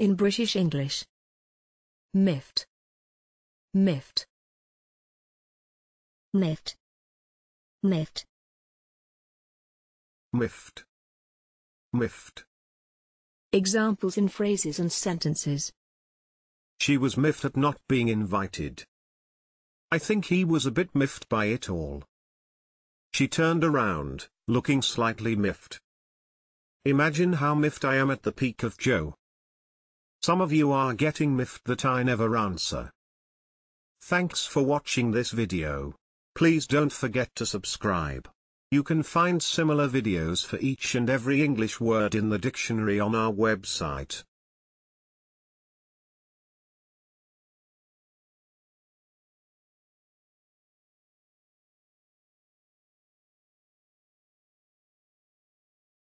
in British English. Miffed. Miffed. Miffed. Miffed. Miffed. Miffed. Examples in phrases and sentences. She was miffed at not being invited. I think he was a bit miffed by it all. She turned around, looking slightly miffed. Imagine how miffed I am at the peak of Joe. Some of you are getting miffed that I never answer. Thanks for watching this video. Please don't forget to subscribe. You can find similar videos for each and every English word in the dictionary on our website.